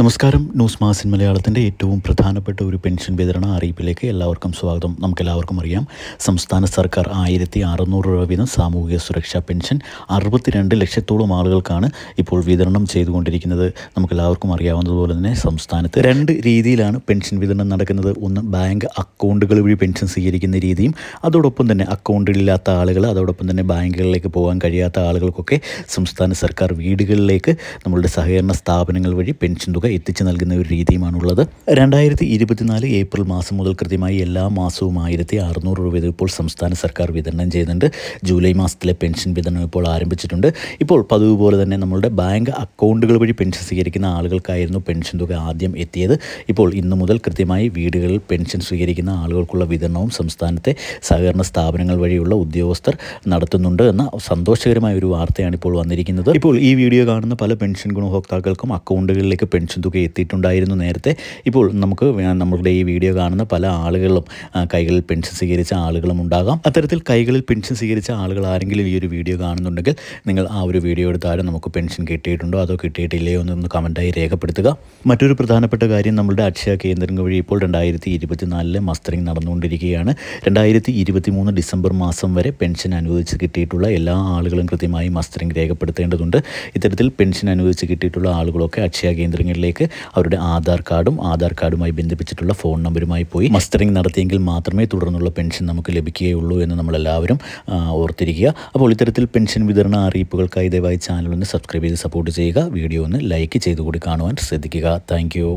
നമസ്കാരം ന്യൂസ് മാസിൻ മലയാളത്തിൻ്റെ ഏറ്റവും പ്രധാനപ്പെട്ട ഒരു പെൻഷൻ വിതരണ അറിയിപ്പിലേക്ക് എല്ലാവർക്കും സ്വാഗതം നമുക്കെല്ലാവർക്കും അറിയാം സംസ്ഥാന സർക്കാർ ആയിരത്തി അറുന്നൂറ് രൂപ വീതം സാമൂഹിക സുരക്ഷാ പെൻഷൻ അറുപത്തിരണ്ട് ലക്ഷത്തോളം ആളുകൾക്കാണ് ഇപ്പോൾ വിതരണം ചെയ്തുകൊണ്ടിരിക്കുന്നത് നമുക്കെല്ലാവർക്കും അറിയാവുന്നതുപോലെ തന്നെ സംസ്ഥാനത്ത് രണ്ട് രീതിയിലാണ് പെൻഷൻ വിതരണം നടക്കുന്നത് ഒന്ന് ബാങ്ക് അക്കൗണ്ടുകൾ വഴി പെൻഷൻ സ്വീകരിക്കുന്ന രീതിയും അതോടൊപ്പം തന്നെ അക്കൗണ്ടുകളില്ലാത്ത ആളുകൾ അതോടൊപ്പം തന്നെ ബാങ്കുകളിലേക്ക് പോകാൻ കഴിയാത്ത ആളുകൾക്കൊക്കെ സംസ്ഥാന സർക്കാർ വീടുകളിലേക്ക് നമ്മളുടെ സഹകരണ സ്ഥാപനങ്ങൾ വഴി പെൻഷൻ തുക എത്തിച്ചു നൽകുന്ന ഒരു രീതിയുമാണുള്ളത് രണ്ടായിരത്തി ഇരുപത്തിനാല് ഏപ്രിൽ മാസം മുതൽ കൃത്യമായി എല്ലാ മാസവും ആയിരത്തി അറുന്നൂറ് രൂപ ഇപ്പോൾ സംസ്ഥാന സർക്കാർ വിതരണം ചെയ്യുന്നുണ്ട് ജൂലൈ മാസത്തിലെ പെൻഷൻ വിതരണം ഇപ്പോൾ ആരംഭിച്ചിട്ടുണ്ട് ഇപ്പോൾ പതിവ് പോലെ തന്നെ നമ്മളുടെ ബാങ്ക് അക്കൗണ്ടുകൾ വഴി പെൻഷൻ സ്വീകരിക്കുന്ന ആളുകൾക്കായിരുന്നു പെൻഷൻ തുക ആദ്യം എത്തിയത് ഇപ്പോൾ ഇന്നു മുതൽ കൃത്യമായി വീടുകളിൽ പെൻഷൻ സ്വീകരിക്കുന്ന ആളുകൾക്കുള്ള വിതരണവും സംസ്ഥാനത്തെ സഹകരണ സ്ഥാപനങ്ങൾ വഴിയുള്ള ഉദ്യോഗസ്ഥർ നടത്തുന്നുണ്ട് എന്ന സന്തോഷകരമായ ഒരു വാർത്തയാണ് ഇപ്പോൾ വന്നിരിക്കുന്നത് ഇപ്പോൾ ഈ വീഡിയോ കാണുന്ന പല പെൻഷൻ ഗുണഭോക്താക്കൾക്കും അക്കൗണ്ടുകളിലേക്ക് പെൻഷൻ പെൻഷൻ തുക എത്തിയിട്ടുണ്ടായിരുന്നു നേരത്തെ ഇപ്പോൾ നമുക്ക് നമ്മളുടെ ഈ വീഡിയോ കാണുന്ന പല ആളുകളും കൈകളിൽ പെൻഷൻ സ്വീകരിച്ച ആളുകളും ഉണ്ടാകാം അത്തരത്തിൽ കൈകളിൽ പെൻഷൻ സ്വീകരിച്ച ആളുകൾ ആരെങ്കിലും ഈ ഒരു വീഡിയോ കാണുന്നുണ്ടെങ്കിൽ നിങ്ങൾ ആ ഒരു വീഡിയോ എടുത്താലും നമുക്ക് പെൻഷൻ കിട്ടിയിട്ടുണ്ടോ അതോ കിട്ടിയിട്ടില്ലയോ എന്നൊന്ന് കമൻറ്റായി രേഖപ്പെടുത്തുക മറ്റൊരു പ്രധാനപ്പെട്ട കാര്യം നമ്മുടെ അക്ഷയ കേന്ദ്രങ്ങൾ വഴി ഇപ്പോൾ രണ്ടായിരത്തി ഇരുപത്തിനാലിലെ മസ്റ്ററിംഗ് നടന്നുകൊണ്ടിരിക്കുകയാണ് രണ്ടായിരത്തി ഇരുപത്തി മൂന്ന് ഡിസംബർ മാസം വരെ പെൻഷൻ അനുവദിച്ച് കിട്ടിയിട്ടുള്ള എല്ലാ ആളുകളും കൃത്യമായി മസ്റ്ററിംഗ് രേഖപ്പെടുത്തേണ്ടതുണ്ട് ഇത്തരത്തിൽ പെൻഷൻ അനുവദിച്ച് കിട്ടിയിട്ടുള്ള ആളുകളൊക്കെ അക്ഷയ കേന്ദ്രങ്ങളിൽ സെക്ഷനിലേക്ക് അവരുടെ ആധാർ കാർഡും ആധാർ കാർഡുമായി ബന്ധിപ്പിച്ചിട്ടുള്ള ഫോൺ നമ്പരുമായി പോയി മസ്റ്ററിംഗ് നടത്തിയെങ്കിൽ മാത്രമേ തുടർന്നുള്ള പെൻഷൻ നമുക്ക് ലഭിക്കുകയുള്ളൂ എന്ന് നമ്മളെല്ലാവരും ഓർത്തിരിക്കുക അപ്പോൾ ഇത്തരത്തിൽ പെൻഷൻ വിതരണ അറിയിപ്പുകൾക്കായി ദയവായി ഒന്ന് സബ്സ്ക്രൈബ് ചെയ്ത് സപ്പോർട്ട് ചെയ്യുക വീഡിയോ ഒന്ന് ലൈക്ക് ചെയ്തുകൂടി കാണുവാൻ ശ്രദ്ധിക്കുക താങ്ക്